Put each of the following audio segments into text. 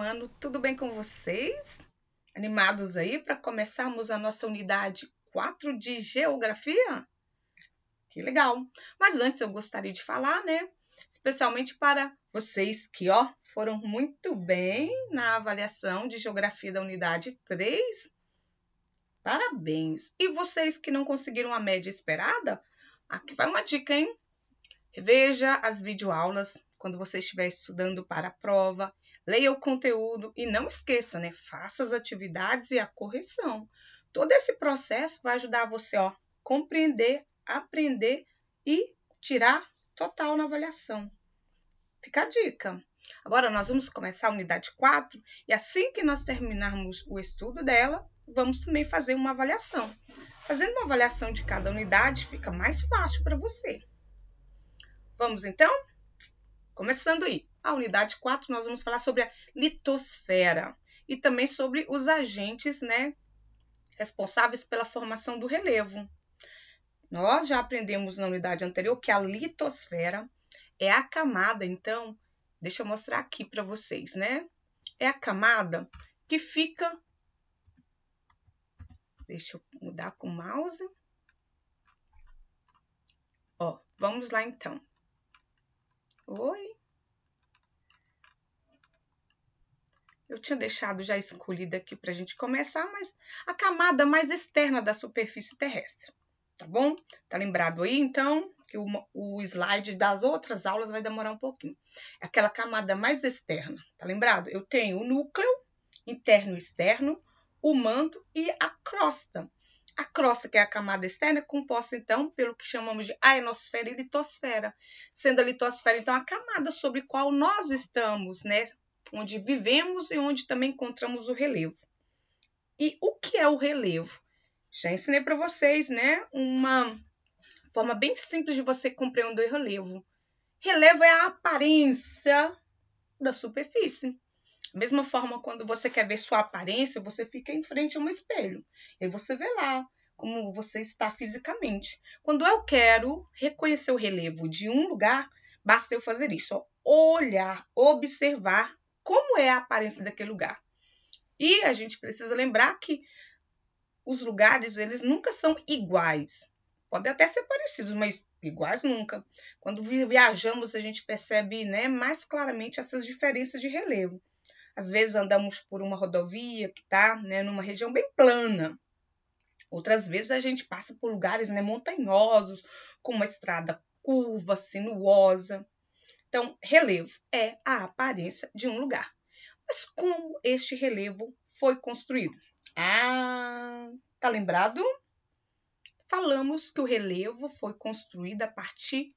ano, tudo bem com vocês? Animados aí para começarmos a nossa unidade 4 de Geografia? Que legal! Mas antes eu gostaria de falar, né? Especialmente para vocês que, ó, foram muito bem na avaliação de Geografia da Unidade 3. Parabéns! E vocês que não conseguiram a média esperada, aqui vai uma dica, hein? Veja as videoaulas quando você estiver estudando para a prova, Leia o conteúdo e não esqueça, né? Faça as atividades e a correção. Todo esse processo vai ajudar você, ó, compreender, aprender e tirar total na avaliação. Fica a dica. Agora nós vamos começar a unidade 4 e assim que nós terminarmos o estudo dela, vamos também fazer uma avaliação. Fazendo uma avaliação de cada unidade fica mais fácil para você. Vamos então? Começando aí. A unidade 4, nós vamos falar sobre a litosfera e também sobre os agentes né, responsáveis pela formação do relevo. Nós já aprendemos na unidade anterior que a litosfera é a camada, então, deixa eu mostrar aqui para vocês, né? É a camada que fica. Deixa eu mudar com o mouse. Ó, vamos lá então. Oi. Eu tinha deixado já escolhida aqui para a gente começar, mas a camada mais externa da superfície terrestre. Tá bom? Tá lembrado aí, então, que o, o slide das outras aulas vai demorar um pouquinho. É aquela camada mais externa, tá lembrado? Eu tenho o núcleo, interno e externo, o manto e a crosta. A crosta, que é a camada externa, é composta, então, pelo que chamamos de aenosfera e litosfera, sendo a litosfera, então, a camada sobre qual nós estamos, né? onde vivemos e onde também encontramos o relevo. E o que é o relevo? Já ensinei para vocês, né? Uma forma bem simples de você compreender o relevo. Relevo é a aparência da superfície. Da mesma forma, quando você quer ver sua aparência, você fica em frente a um espelho e você vê lá como você está fisicamente. Quando eu quero reconhecer o relevo de um lugar, basta eu fazer isso: ó, olhar, observar como é a aparência daquele lugar. E a gente precisa lembrar que os lugares, eles nunca são iguais. Podem até ser parecidos, mas iguais nunca. Quando viajamos, a gente percebe né, mais claramente essas diferenças de relevo. Às vezes andamos por uma rodovia que está né, numa região bem plana. Outras vezes a gente passa por lugares né, montanhosos, com uma estrada curva, sinuosa. Então, relevo é a aparência de um lugar. Mas como este relevo foi construído? Ah, tá lembrado? Falamos que o relevo foi construído a partir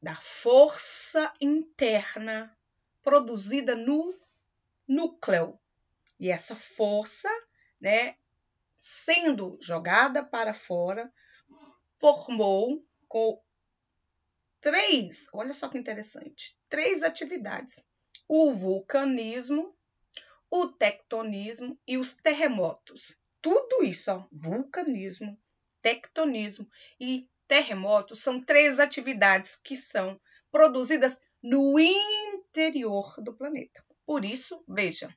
da força interna produzida no núcleo. E essa força, né, sendo jogada para fora, formou três, olha só que interessante, três atividades: o vulcanismo, o tectonismo e os terremotos. Tudo isso, ó, vulcanismo, tectonismo e terremotos são três atividades que são produzidas no interior do planeta. Por isso, veja,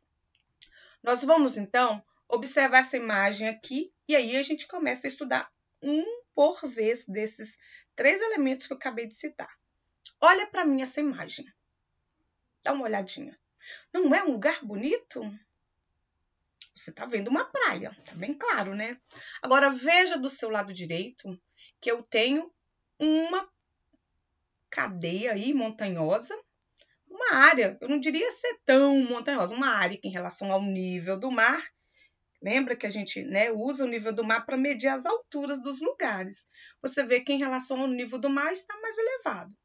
nós vamos então observar essa imagem aqui e aí a gente começa a estudar um por vez desses três elementos que eu acabei de citar. Olha para mim essa imagem. Dá uma olhadinha. Não é um lugar bonito? Você está vendo uma praia, tá bem claro, né? Agora veja do seu lado direito que eu tenho uma cadeia aí montanhosa, uma área, eu não diria ser tão montanhosa, uma área que em relação ao nível do mar Lembra que a gente né, usa o nível do mar para medir as alturas dos lugares. Você vê que em relação ao nível do mar está mais elevado.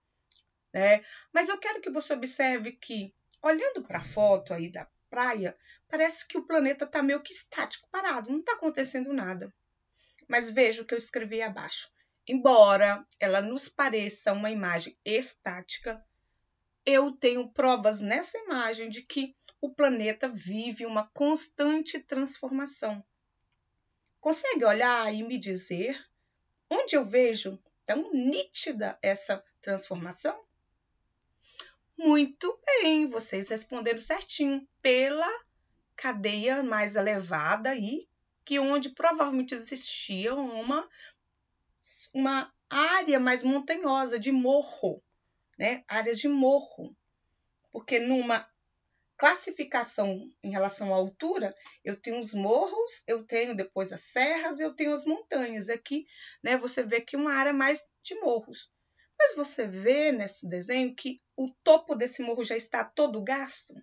Né? Mas eu quero que você observe que, olhando para a foto aí da praia, parece que o planeta está meio que estático, parado, não está acontecendo nada. Mas veja o que eu escrevi abaixo. Embora ela nos pareça uma imagem estática, eu tenho provas nessa imagem de que o planeta vive uma constante transformação. Consegue olhar e me dizer onde eu vejo tão nítida essa transformação? Muito bem, vocês responderam certinho pela cadeia mais elevada aí, que onde provavelmente existia uma uma área mais montanhosa de morro né, áreas de morro, porque numa classificação em relação à altura, eu tenho os morros, eu tenho depois as serras, eu tenho as montanhas. Aqui, é né, você vê que uma área é mais de morros. Mas você vê nesse desenho que o topo desse morro já está todo gasto?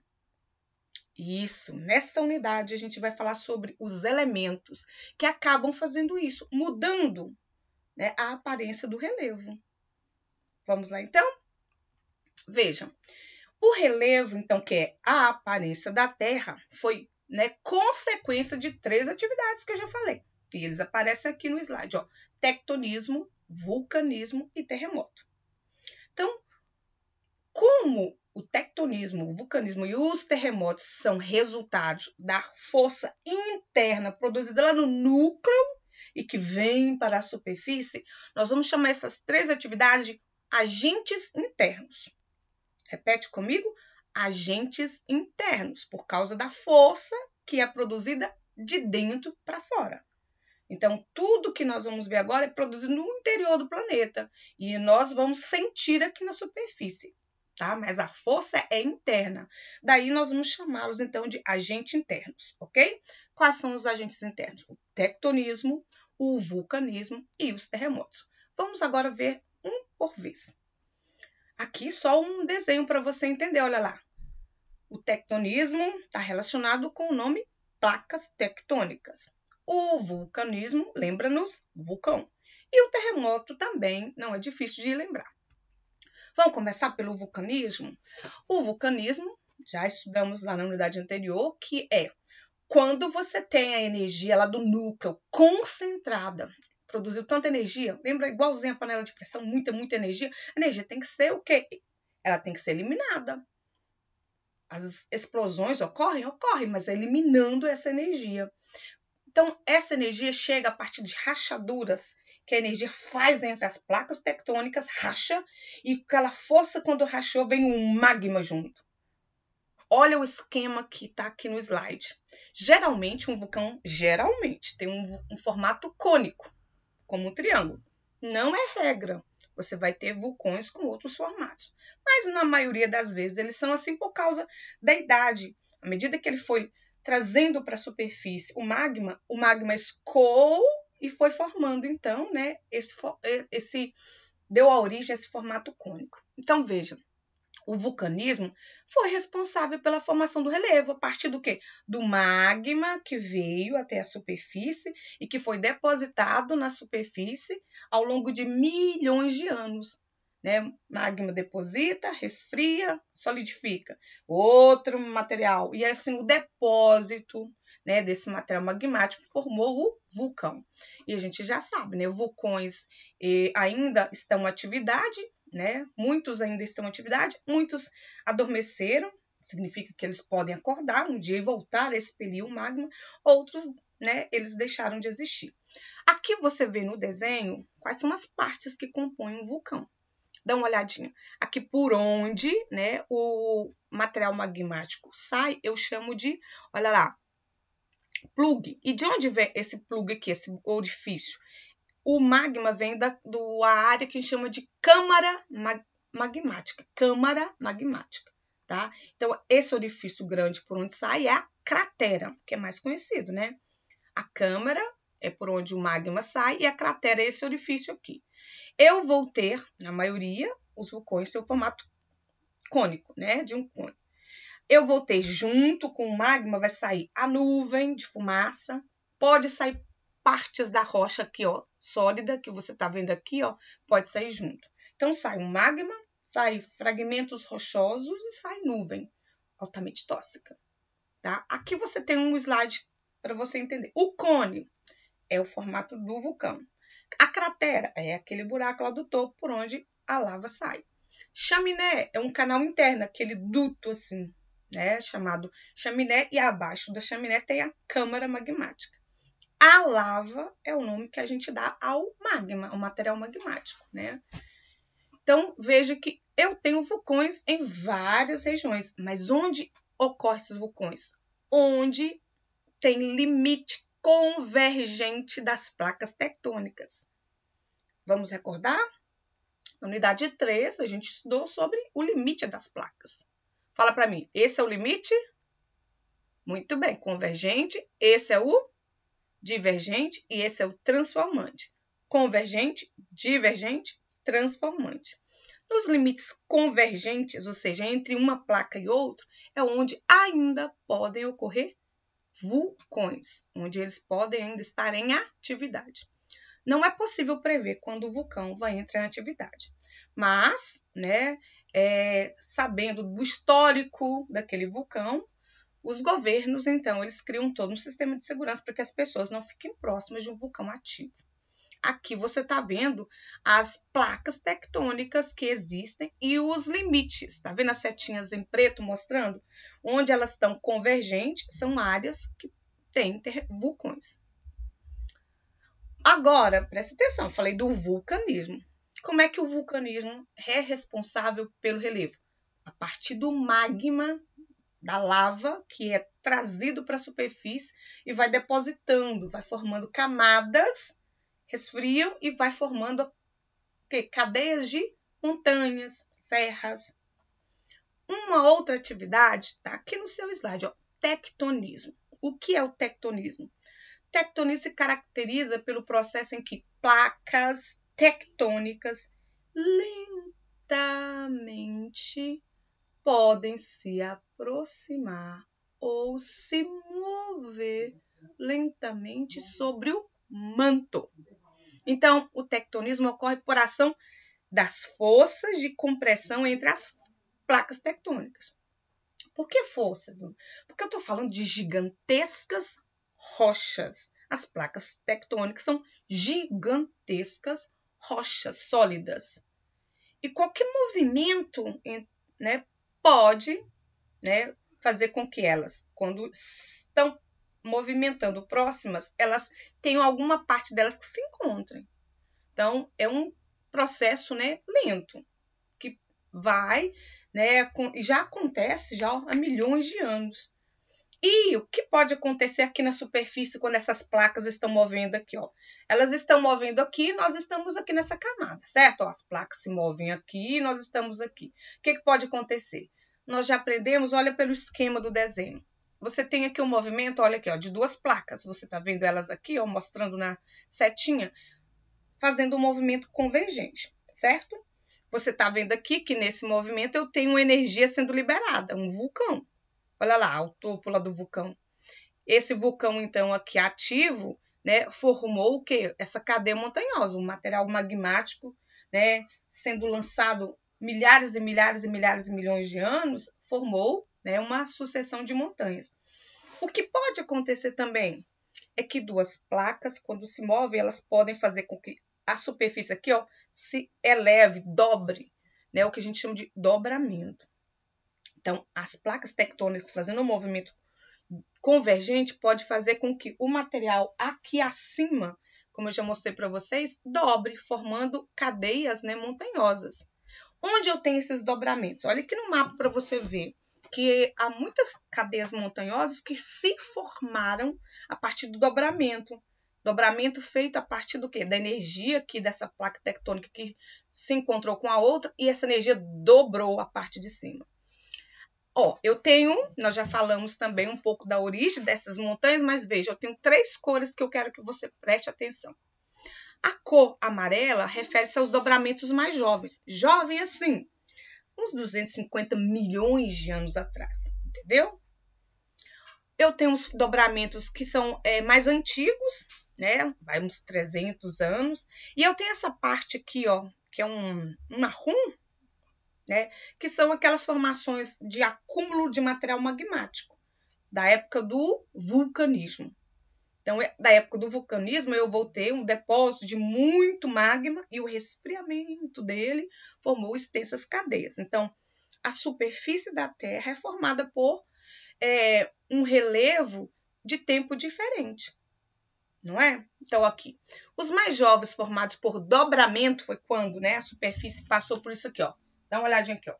Isso, nessa unidade a gente vai falar sobre os elementos que acabam fazendo isso, mudando né, a aparência do relevo. Vamos lá então? Vejam, o relevo, então, que é a aparência da Terra, foi né, consequência de três atividades que eu já falei. E eles aparecem aqui no slide, ó, tectonismo, vulcanismo e terremoto. Então, como o tectonismo, o vulcanismo e os terremotos são resultados da força interna produzida lá no núcleo e que vem para a superfície, nós vamos chamar essas três atividades de agentes internos. Repete comigo: agentes internos, por causa da força que é produzida de dentro para fora. Então, tudo que nós vamos ver agora é produzido no interior do planeta e nós vamos sentir aqui na superfície, tá? Mas a força é interna. Daí nós vamos chamá-los então de agentes internos, ok? Quais são os agentes internos? O tectonismo, o vulcanismo e os terremotos. Vamos agora ver um por vez. Aqui só um desenho para você entender, olha lá. O tectonismo está relacionado com o nome placas tectônicas. O vulcanismo lembra-nos vulcão. E o terremoto também não é difícil de lembrar. Vamos começar pelo vulcanismo? O vulcanismo, já estudamos lá na unidade anterior, que é quando você tem a energia lá do núcleo concentrada produziu tanta energia, lembra igualzinho a panela de pressão, muita, muita energia. A energia tem que ser o quê? Ela tem que ser eliminada. As explosões ocorrem? Ocorrem, mas é eliminando essa energia. Então, essa energia chega a partir de rachaduras que a energia faz entre as placas tectônicas, racha, e aquela força, quando rachou, vem um magma junto. Olha o esquema que está aqui no slide. Geralmente, um vulcão, geralmente, tem um, um formato cônico como o triângulo. Não é regra. Você vai ter vulcões com outros formatos. Mas na maioria das vezes eles são assim por causa da idade. À medida que ele foi trazendo para a superfície o magma, o magma escoou e foi formando então, né, esse, esse deu a origem a esse formato cônico. Então vejam, o vulcanismo, foi responsável pela formação do relevo, a partir do quê? Do magma que veio até a superfície e que foi depositado na superfície ao longo de milhões de anos. Né? Magma deposita, resfria, solidifica. Outro material. E assim, o depósito né, desse material magmático formou o vulcão. E a gente já sabe, né, vulcões eh, ainda estão em atividade, né? Muitos ainda estão em atividade, muitos adormeceram, significa que eles podem acordar um dia e voltar a expelir o magma, outros, né, eles deixaram de existir. Aqui você vê no desenho quais são as partes que compõem um vulcão. Dá uma olhadinha. Aqui por onde, né, o material magmático sai, eu chamo de, olha lá, plug. E de onde vem esse plug aqui, esse orifício? O magma vem da do, área que chama de câmara mag, magmática. Câmara magmática, tá? Então, esse orifício grande por onde sai é a cratera, que é mais conhecido, né? A câmara é por onde o magma sai e a cratera é esse orifício aqui. Eu vou ter, na maioria, os vulcões têm o formato cônico, né? De um cone. Eu vou ter junto com o magma vai sair a nuvem de fumaça, pode sair partes da rocha aqui, ó, sólida, que você está vendo aqui, ó, pode sair junto. Então, sai um magma, sai fragmentos rochosos e sai nuvem, altamente tóxica, tá? Aqui você tem um slide para você entender. O cone é o formato do vulcão. A cratera é aquele buraco lá do topo por onde a lava sai. Chaminé é um canal interno, aquele duto assim, né, chamado chaminé, e abaixo da chaminé tem a câmara magmática. A lava é o nome que a gente dá ao magma, ao material magmático, né? Então, veja que eu tenho vulcões em várias regiões, mas onde ocorrem esses vulcões? Onde tem limite convergente das placas tectônicas. Vamos recordar? Na unidade 3, a gente estudou sobre o limite das placas. Fala para mim, esse é o limite? Muito bem, convergente, esse é o divergente e esse é o transformante. Convergente, divergente, transformante. Nos limites convergentes, ou seja, entre uma placa e outra, é onde ainda podem ocorrer vulcões, onde eles podem ainda estar em atividade. Não é possível prever quando o vulcão vai entrar em atividade, mas, né, é, sabendo do histórico daquele vulcão, os governos, então, eles criam todo um sistema de segurança para que as pessoas não fiquem próximas de um vulcão ativo. Aqui você está vendo as placas tectônicas que existem e os limites. Está vendo as setinhas em preto mostrando? Onde elas estão convergentes são áreas que têm vulcões. Agora, presta atenção, falei do vulcanismo. Como é que o vulcanismo é responsável pelo relevo? A partir do magma da lava que é trazido para a superfície e vai depositando, vai formando camadas, resfriam e vai formando que, cadeias de montanhas, serras. Uma outra atividade está aqui no seu slide, ó, tectonismo. O que é o tectonismo? Tectonismo se caracteriza pelo processo em que placas tectônicas lentamente podem se aproximar ou se mover lentamente sobre o manto. Então, o tectonismo ocorre por ação das forças de compressão entre as placas tectônicas. Por que forças? Porque eu estou falando de gigantescas rochas. As placas tectônicas são gigantescas rochas sólidas. E qualquer movimento né, pode né, fazer com que elas, quando estão movimentando próximas, elas tenham alguma parte delas que se encontrem. Então, é um processo né, lento, que vai, né, com, já acontece já há milhões de anos. E o que pode acontecer aqui na superfície quando essas placas estão movendo aqui, ó? Elas estão movendo aqui, nós estamos aqui nessa camada, certo? Ó, as placas se movem aqui, nós estamos aqui. O que, que pode acontecer? Nós já aprendemos, olha pelo esquema do desenho. Você tem aqui um movimento, olha aqui, ó, de duas placas. Você está vendo elas aqui, ó, mostrando na setinha, fazendo um movimento convergente, certo? Você está vendo aqui que nesse movimento eu tenho energia sendo liberada, um vulcão. Olha lá, o topo lá do vulcão. Esse vulcão, então, aqui ativo, né, formou o quê? Essa cadeia montanhosa, um material magmático, né, sendo lançado milhares e milhares e milhares e milhões de anos, formou né, uma sucessão de montanhas. O que pode acontecer também é que duas placas, quando se movem, elas podem fazer com que a superfície aqui ó, se eleve, dobre, né, o que a gente chama de dobramento. Então, as placas tectônicas fazendo um movimento convergente pode fazer com que o material aqui acima, como eu já mostrei para vocês, dobre, formando cadeias né, montanhosas. Onde eu tenho esses dobramentos? Olha aqui no mapa para você ver que há muitas cadeias montanhosas que se formaram a partir do dobramento. Dobramento feito a partir do quê? Da energia aqui dessa placa tectônica que se encontrou com a outra e essa energia dobrou a parte de cima. Ó, eu tenho, nós já falamos também um pouco da origem dessas montanhas, mas veja, eu tenho três cores que eu quero que você preste atenção. A cor amarela refere-se aos dobramentos mais jovens. Jovem assim, uns 250 milhões de anos atrás, entendeu? Eu tenho os dobramentos que são é, mais antigos, né? Vai uns 300 anos. E eu tenho essa parte aqui, ó, que é um, um marrom, né? que são aquelas formações de acúmulo de material magmático, da época do vulcanismo. Então, é, da época do vulcanismo, eu vou ter um depósito de muito magma e o resfriamento dele formou extensas cadeias. Então, a superfície da Terra é formada por é, um relevo de tempo diferente, não é? Então, aqui, os mais jovens formados por dobramento foi quando né, a superfície passou por isso aqui, ó, Dá uma olhadinha aqui, ó.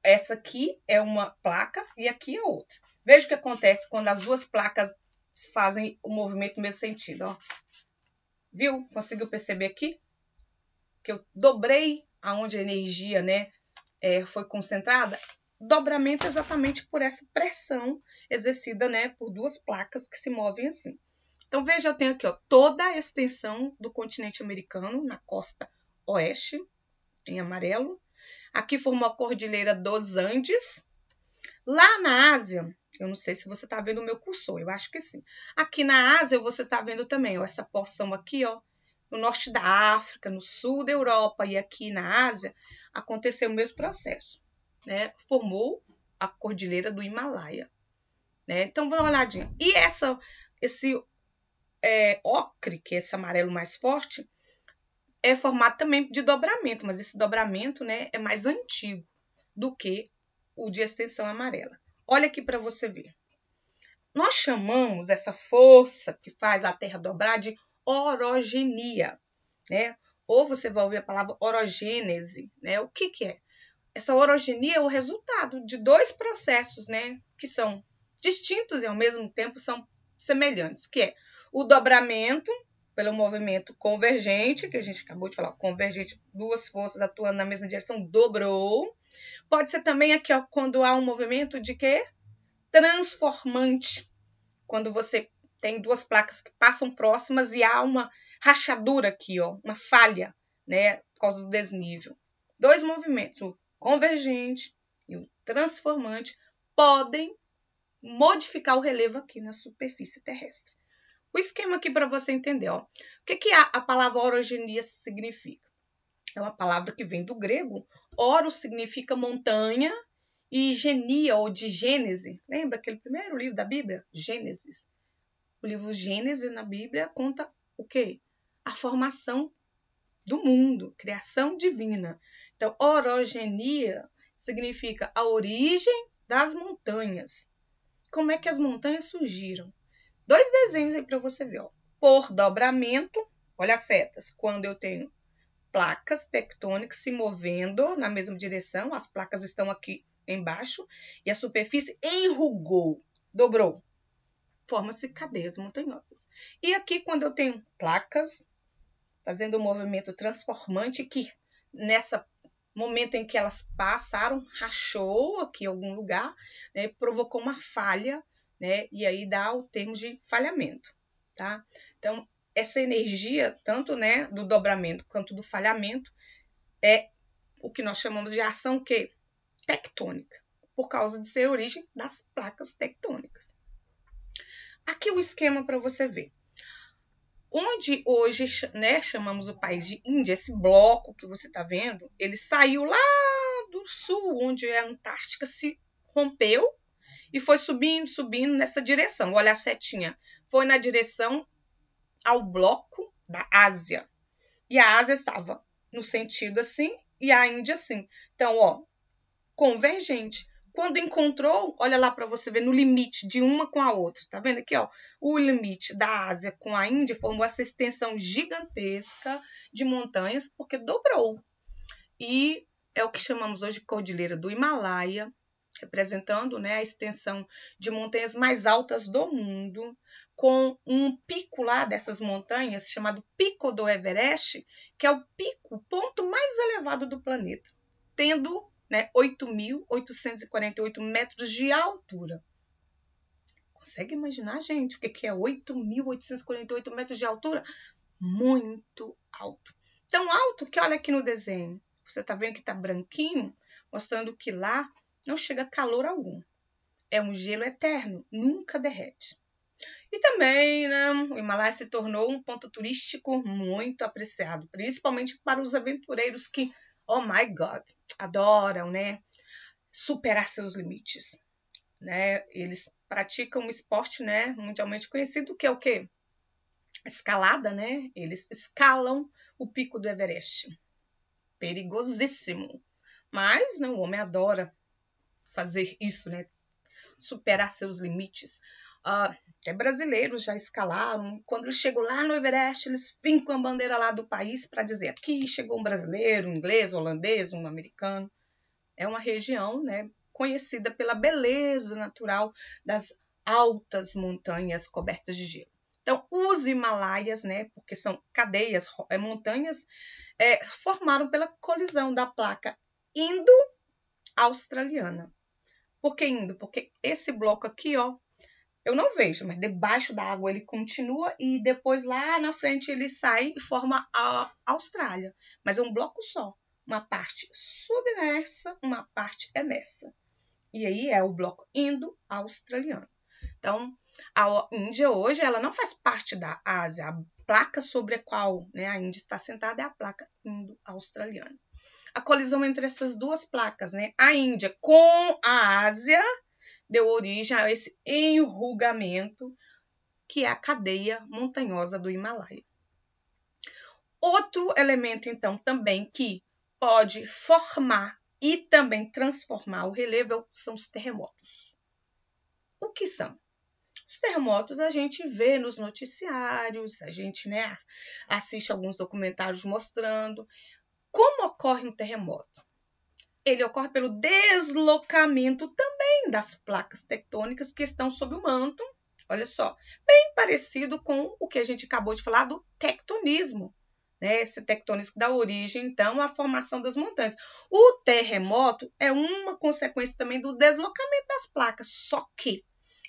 Essa aqui é uma placa e aqui é outra. Veja o que acontece quando as duas placas fazem o movimento no mesmo sentido, ó. Viu? Conseguiu perceber aqui? Que eu dobrei aonde a energia, né, é, foi concentrada? Dobramento exatamente por essa pressão exercida, né, por duas placas que se movem assim. Então, veja, eu tenho aqui, ó, toda a extensão do continente americano na costa oeste, em amarelo. Aqui formou a Cordilheira dos Andes. Lá na Ásia, eu não sei se você está vendo o meu cursor, eu acho que sim. Aqui na Ásia você está vendo também ó, essa porção aqui, ó, no norte da África, no sul da Europa e aqui na Ásia, aconteceu o mesmo processo. Né? Formou a Cordilheira do Himalaia. Né? Então, vamos dar uma olhadinha. E essa, esse é, ocre, que é esse amarelo mais forte, é formado também de dobramento, mas esse dobramento né, é mais antigo do que o de extensão amarela. Olha aqui para você ver. Nós chamamos essa força que faz a Terra dobrar de orogenia, né? Ou você vai ouvir a palavra orogênese, né? O que, que é? Essa orogenia é o resultado de dois processos, né? Que são distintos e ao mesmo tempo são semelhantes, que é o dobramento pelo movimento convergente, que a gente acabou de falar, convergente, duas forças atuando na mesma direção, dobrou. Pode ser também aqui, ó, quando há um movimento de quê? Transformante. Quando você tem duas placas que passam próximas e há uma rachadura aqui, ó, uma falha, né, por causa do desnível. Dois movimentos, o convergente e o transformante, podem modificar o relevo aqui na superfície terrestre o esquema aqui para você entender. Ó. O que, que a, a palavra orogenia significa? É uma palavra que vem do grego. Oro significa montanha e genia ou de Gênese. Lembra aquele primeiro livro da Bíblia? Gênesis. O livro Gênesis na Bíblia conta o quê? A formação do mundo, criação divina. Então, orogenia significa a origem das montanhas. Como é que as montanhas surgiram? Dois desenhos aí para você ver, ó. Por dobramento, olha as setas. Quando eu tenho placas tectônicas se movendo na mesma direção, as placas estão aqui embaixo e a superfície enrugou, dobrou. Forma-se cadeias montanhosas. E aqui, quando eu tenho placas fazendo um movimento transformante que nessa momento em que elas passaram, rachou aqui algum lugar, né, provocou uma falha né? E aí dá o termo de falhamento, tá? Então, essa energia, tanto né, do dobramento quanto do falhamento, é o que nós chamamos de ação que tectônica, por causa de ser origem das placas tectônicas. Aqui o um esquema para você ver. Onde hoje né, chamamos o país de Índia, esse bloco que você está vendo, ele saiu lá do sul, onde a Antártica se rompeu e foi subindo, subindo nessa direção. Olha a setinha. Foi na direção ao bloco da Ásia. E a Ásia estava no sentido assim e a Índia assim. Então, ó, convergente. Quando encontrou, olha lá para você ver no limite de uma com a outra, tá vendo aqui, ó? O limite da Ásia com a Índia formou essa extensão gigantesca de montanhas porque dobrou. E é o que chamamos hoje de Cordilheira do Himalaia, representando né, a extensão de montanhas mais altas do mundo, com um pico lá dessas montanhas chamado Pico do Everest, que é o pico, ponto mais elevado do planeta, tendo né, 8.848 metros de altura. Consegue imaginar, gente, o que é 8.848 metros de altura? Muito alto. Tão alto que olha aqui no desenho. Você está vendo que está branquinho, mostrando que lá não chega calor algum. É um gelo eterno, nunca derrete. E também né, o Himalaia se tornou um ponto turístico muito apreciado, principalmente para os aventureiros que, oh my God, adoram né, superar seus limites. Né? Eles praticam um esporte né, mundialmente conhecido que é o quê? Escalada, né? Eles escalam o pico do Everest. Perigosíssimo. Mas né, o homem adora fazer isso, né? Superar seus limites. Uh, até brasileiros já escalaram. Quando eles chegam lá no Everest, eles vêm com a bandeira lá do país para dizer aqui chegou um brasileiro, um inglês, um holandês, um americano. É uma região né, conhecida pela beleza natural das altas montanhas cobertas de gelo. Então, os Himalaias, né, porque são cadeias, é, montanhas, é, formaram pela colisão da placa indo-australiana. Por que indo? Porque esse bloco aqui, ó, eu não vejo, mas debaixo da água ele continua e depois lá na frente ele sai e forma a Austrália. Mas é um bloco só, uma parte submersa, uma parte emersa. E aí é o bloco indo-australiano. Então, a Índia hoje ela não faz parte da Ásia. A placa sobre a qual né, a Índia está sentada é a placa indo-australiana a colisão entre essas duas placas, né? A Índia com a Ásia deu origem a esse enrugamento que é a cadeia montanhosa do Himalaia. Outro elemento, então, também que pode formar e também transformar o relevo é são os terremotos. O que são? Os terremotos a gente vê nos noticiários, a gente né, assiste alguns documentários mostrando, como ocorre um terremoto? Ele ocorre pelo deslocamento também das placas tectônicas que estão sob o manto. Olha só, bem parecido com o que a gente acabou de falar do tectonismo, né? Esse tectônico dá origem, então, à formação das montanhas. O terremoto é uma consequência também do deslocamento das placas, só que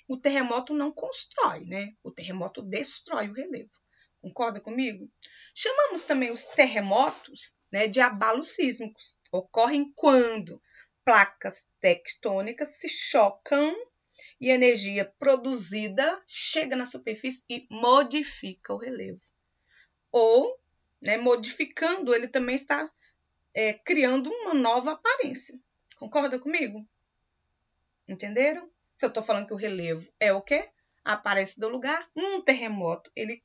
o terremoto não constrói, né? O terremoto destrói o relevo. Concorda comigo? Chamamos também os terremotos né, de abalos sísmicos. Ocorrem quando placas tectônicas se chocam e a energia produzida chega na superfície e modifica o relevo. Ou, né, modificando, ele também está é, criando uma nova aparência. Concorda comigo? Entenderam? Se eu estou falando que o relevo é o quê? Aparece do lugar, um terremoto, ele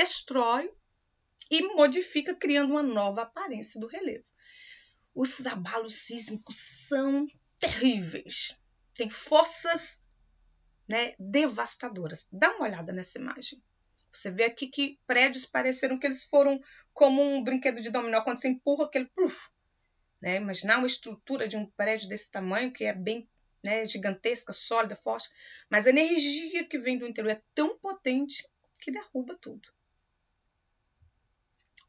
destrói e modifica, criando uma nova aparência do relevo. Os abalos sísmicos são terríveis. Tem forças né, devastadoras. Dá uma olhada nessa imagem. Você vê aqui que prédios pareceram que eles foram como um brinquedo de dominó, quando você empurra aquele pluf. Né? Imaginar uma estrutura de um prédio desse tamanho, que é bem né, gigantesca, sólida, forte, mas a energia que vem do interior é tão potente que derruba tudo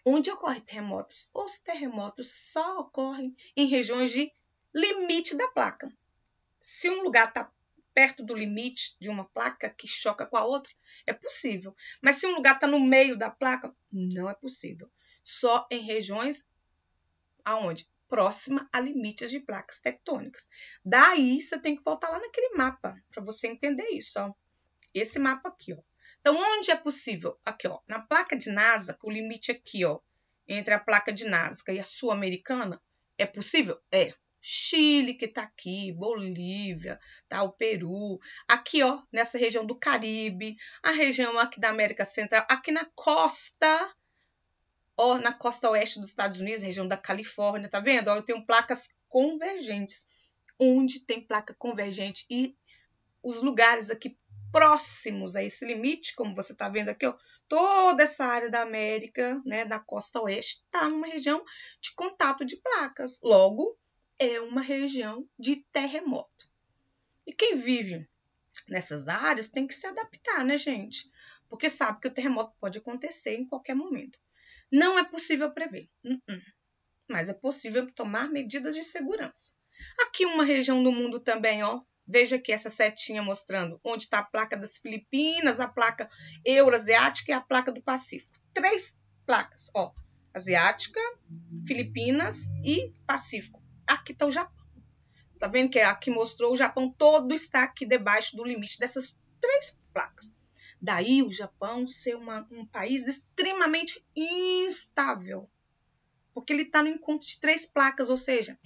onde ocorrem terremotos. Os terremotos só ocorrem em regiões de limite da placa. Se um lugar está perto do limite de uma placa que choca com a outra, é possível. Mas se um lugar está no meio da placa, não é possível. Só em regiões aonde próxima a limites de placas tectônicas. Daí você tem que voltar lá naquele mapa para você entender isso. Ó. Esse mapa aqui, ó. Então, onde é possível? Aqui, ó, na placa de com o limite aqui, ó, entre a placa de NASA e a sul-americana, é possível? É. Chile que está aqui, Bolívia, tá o Peru, aqui ó, nessa região do Caribe, a região aqui da América Central, aqui na costa, ó, na costa oeste dos Estados Unidos, região da Califórnia, tá vendo? Ó, eu tenho placas convergentes. Onde tem placa convergente e os lugares aqui próximos a esse limite, como você está vendo aqui, ó, toda essa área da América, né, da costa oeste, está numa região de contato de placas. Logo, é uma região de terremoto. E quem vive nessas áreas tem que se adaptar, né, gente? Porque sabe que o terremoto pode acontecer em qualquer momento. Não é possível prever, mas é possível tomar medidas de segurança. Aqui uma região do mundo também, ó, Veja aqui essa setinha mostrando onde está a placa das Filipinas, a placa euroasiática e a placa do Pacífico. Três placas, ó. Asiática, Filipinas e Pacífico. Aqui está o Japão. Está vendo que é aqui mostrou o Japão todo está aqui debaixo do limite dessas três placas. Daí o Japão ser uma, um país extremamente instável, porque ele está no encontro de três placas, ou seja,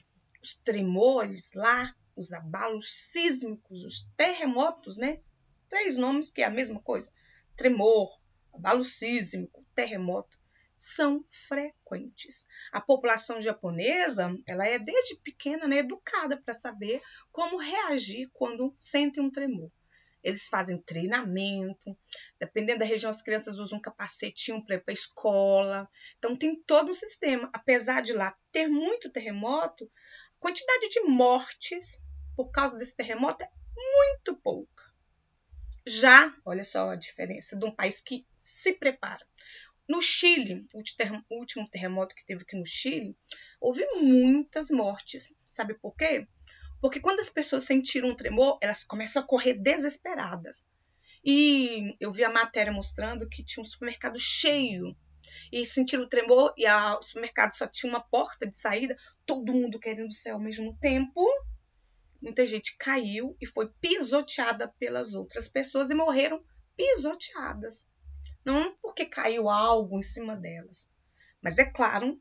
os tremores lá os abalos sísmicos, os terremotos, né? Três nomes que é a mesma coisa. Tremor, abalo sísmico, terremoto são frequentes. A população japonesa, ela é desde pequena né, educada para saber como reagir quando sentem um tremor. Eles fazem treinamento, dependendo da região, as crianças usam um capacetinho para ir para a escola. Então, tem todo um sistema. Apesar de lá ter muito terremoto, a quantidade de mortes por causa desse terremoto é muito pouca. Já, olha só a diferença de um país que se prepara. No Chile, o último terremoto que teve aqui no Chile, houve muitas mortes. Sabe por quê? Porque quando as pessoas sentiram um tremor, elas começam a correr desesperadas. E eu vi a matéria mostrando que tinha um supermercado cheio. E sentiram o tremor e a, o supermercado só tinha uma porta de saída, todo mundo querendo sair ao mesmo tempo. Muita gente caiu e foi pisoteada pelas outras pessoas e morreram pisoteadas. Não porque caiu algo em cima delas. Mas é claro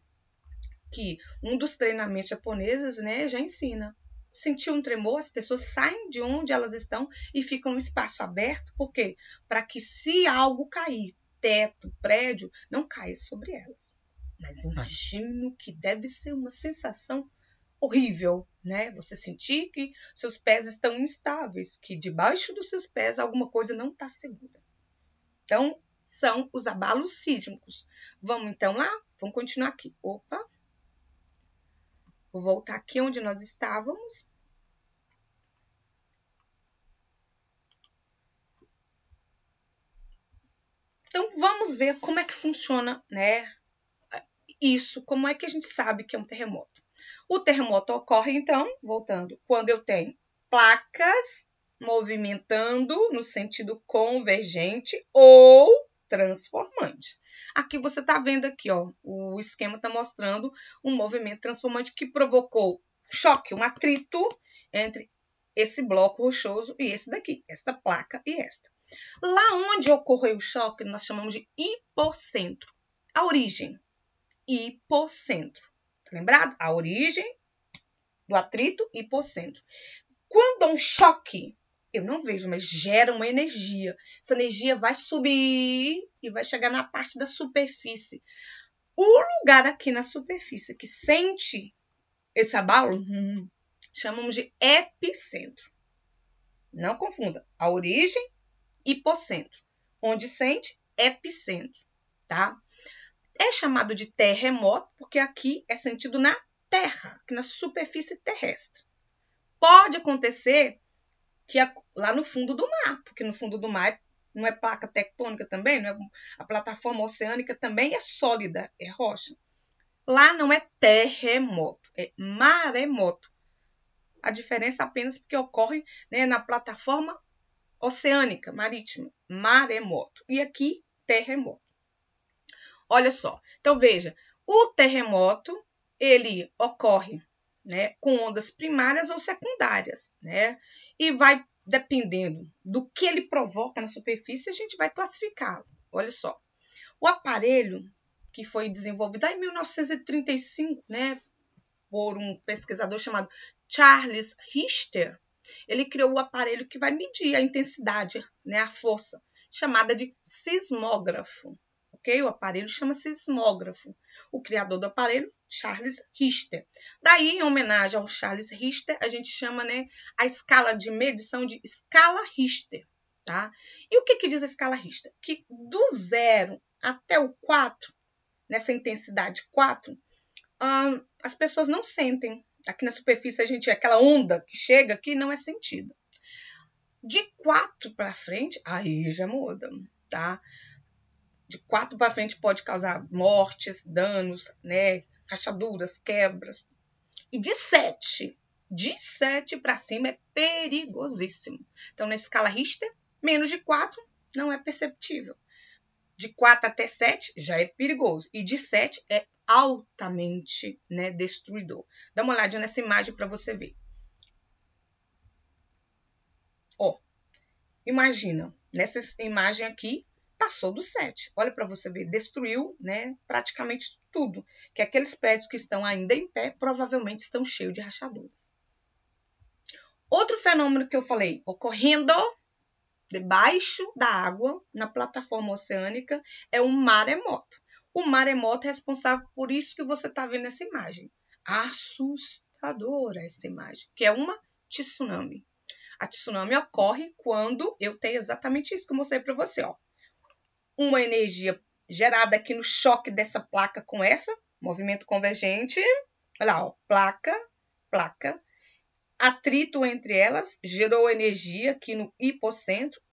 que um dos treinamentos japoneses né, já ensina. Sentiu um tremor, as pessoas saem de onde elas estão e ficam um espaço aberto, porque para que se algo cair, teto, prédio, não caia sobre elas. Mas imagino que deve ser uma sensação horrível, né? Você sentir que seus pés estão instáveis, que debaixo dos seus pés alguma coisa não está segura. Então, são os abalos sísmicos. Vamos então lá? Vamos continuar aqui. Opa! Vou voltar aqui onde nós estávamos. Então, vamos ver como é que funciona, né? Isso, como é que a gente sabe que é um terremoto. O terremoto ocorre, então, voltando, quando eu tenho placas movimentando no sentido convergente ou transformante. Aqui você está vendo aqui, ó, o esquema está mostrando um movimento transformante que provocou choque, um atrito entre esse bloco rochoso e esse daqui, esta placa e esta. Lá onde ocorreu o choque, nós chamamos de hipocentro. A origem, hipocentro. Lembrado? A origem do atrito hipocentro. Quando há um choque, eu não vejo, mas gera uma energia. Essa energia vai subir e vai chegar na parte da superfície. O lugar aqui na superfície que sente esse abalo, hum, chamamos de epicentro. Não confunda. A origem, hipocentro. Onde sente, epicentro, tá? É chamado de terremoto porque aqui é sentido na terra, na superfície terrestre. Pode acontecer que é lá no fundo do mar, porque no fundo do mar é, não é placa tectônica também, não é, a plataforma oceânica também é sólida, é rocha. Lá não é terremoto, é maremoto. A diferença é apenas porque ocorre né, na plataforma oceânica, marítima, maremoto. E aqui, terremoto. Olha só. Então veja, o terremoto ele ocorre, né, com ondas primárias ou secundárias, né, e vai dependendo do que ele provoca na superfície, a gente vai classificá-lo. Olha só, o aparelho que foi desenvolvido em 1935, né, por um pesquisador chamado Charles Richter, ele criou o aparelho que vai medir a intensidade, né, a força, chamada de sismógrafo ok? O aparelho chama-se sismógrafo. O criador do aparelho, Charles Richter. Daí, em homenagem ao Charles Richter, a gente chama né, a escala de medição de escala Richter. Tá? E o que, que diz a escala Richter? Que do zero até o 4, nessa intensidade 4, hum, as pessoas não sentem. Aqui na superfície a gente aquela onda que chega aqui não é sentida. De 4 para frente, aí já muda, tá? de quatro para frente pode causar mortes, danos, né, rachaduras, quebras. E de sete, de sete para cima é perigosíssimo. Então, na escala Richter, menos de quatro não é perceptível. De 4 até 7 já é perigoso. E de 7 é altamente né, destruidor. Dá uma olhadinha nessa imagem para você ver. Ó, imagina, nessa imagem aqui, passou do 7. Olha para você ver, destruiu né, praticamente tudo. Que aqueles prédios que estão ainda em pé provavelmente estão cheios de rachaduras. Outro fenômeno que eu falei, ocorrendo debaixo da água, na plataforma oceânica, é um maremoto. O maremoto é responsável por isso que você está vendo essa imagem. Assustadora essa imagem, que é uma tsunami. A tsunami ocorre quando eu tenho exatamente isso que eu mostrei para você, ó uma energia gerada aqui no choque dessa placa com essa, movimento convergente, olha lá, ó, placa, placa, atrito entre elas, gerou energia aqui no hipocentro,